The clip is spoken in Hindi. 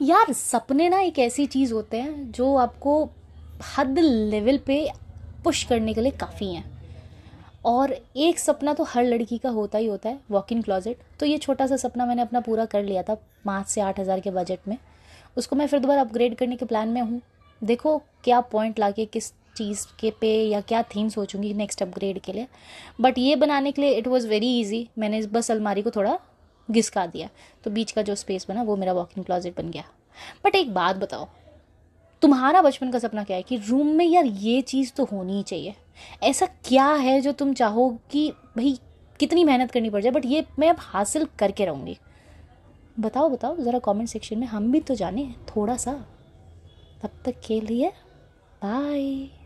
यार सपने ना एक ऐसी चीज़ होते हैं जो आपको हद लेवल पे पुश करने के लिए काफ़ी हैं और एक सपना तो हर लड़की का होता ही होता है वॉक इन क्लॉजेट तो ये छोटा सा सपना मैंने अपना पूरा कर लिया था पाँच से आठ हज़ार के बजट में उसको मैं फिर दोबारा अपग्रेड करने के प्लान में हूँ देखो क्या पॉइंट ला के किस चीज़ के पे या क्या थीम सोचूंगी नेक्स्ट अपग्रेड के लिए बट ये बनाने के लिए इट वॉज़ वेरी ईजी मैंने बस अलमारी को थोड़ा घिसका दिया तो बीच का जो स्पेस बना वो मेरा वॉकिंग क्लॉजेट बन गया बट एक बात बताओ तुम्हारा बचपन का सपना क्या है कि रूम में यार ये चीज़ तो होनी ही चाहिए ऐसा क्या है जो तुम चाहो कि भाई कितनी मेहनत करनी पड़ जाए बट ये मैं अब हासिल करके रहूँगी बताओ बताओ ज़रा कमेंट सेक्शन में हम भी तो जाने थोड़ा सा तब तक के लिए बाय